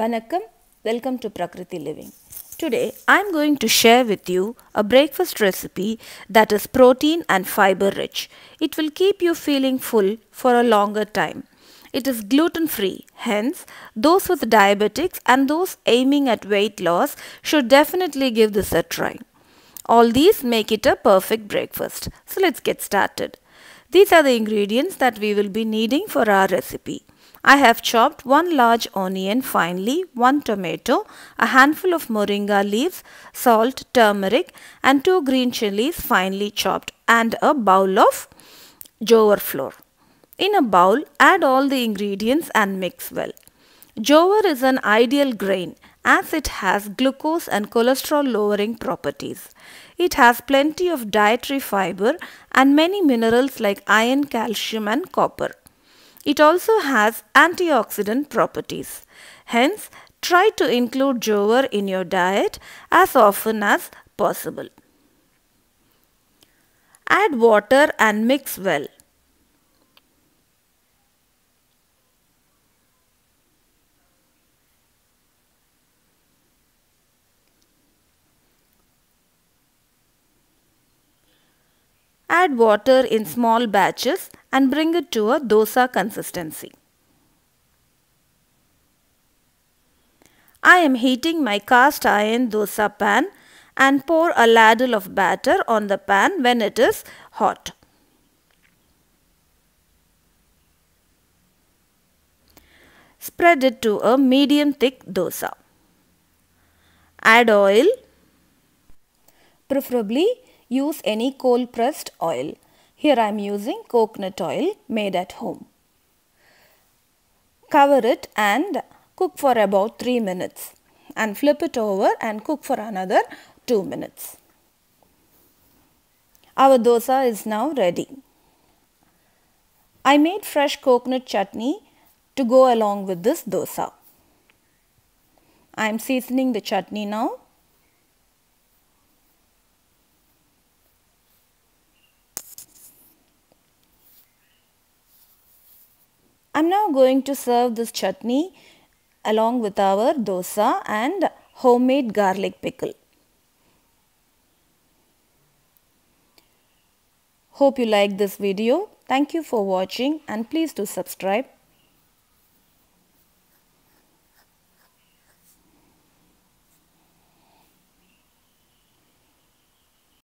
Vanakkam, welcome to Prakriti Living. Today I am going to share with you a breakfast recipe that is protein and fiber rich. It will keep you feeling full for a longer time. It is gluten free, hence those with diabetics and those aiming at weight loss should definitely give this a try. All these make it a perfect breakfast. So let's get started. These are the ingredients that we will be needing for our recipe. I have chopped one large onion finely, one tomato, a handful of moringa leaves, salt, turmeric and two green chilies finely chopped and a bowl of jowar flour. In a bowl, add all the ingredients and mix well. Jowar is an ideal grain as it has glucose and cholesterol lowering properties. It has plenty of dietary fiber and many minerals like iron, calcium and copper. It also has antioxidant properties. Hence, try to include jowar in your diet as often as possible. Add water and mix well. Add water in small batches and bring it to a dosa consistency. I am heating my cast iron dosa pan and pour a ladle of batter on the pan when it is hot. Spread it to a medium thick dosa. Add oil. Preferably use any cold pressed oil. Here I am using coconut oil made at home. Cover it and cook for about 3 minutes and flip it over and cook for another 2 minutes. Our dosa is now ready. I made fresh coconut chutney to go along with this dosa. I am seasoning the chutney now. I'm now going to serve this chutney along with our dosa and homemade garlic pickle. Hope you like this video. Thank you for watching and please do subscribe.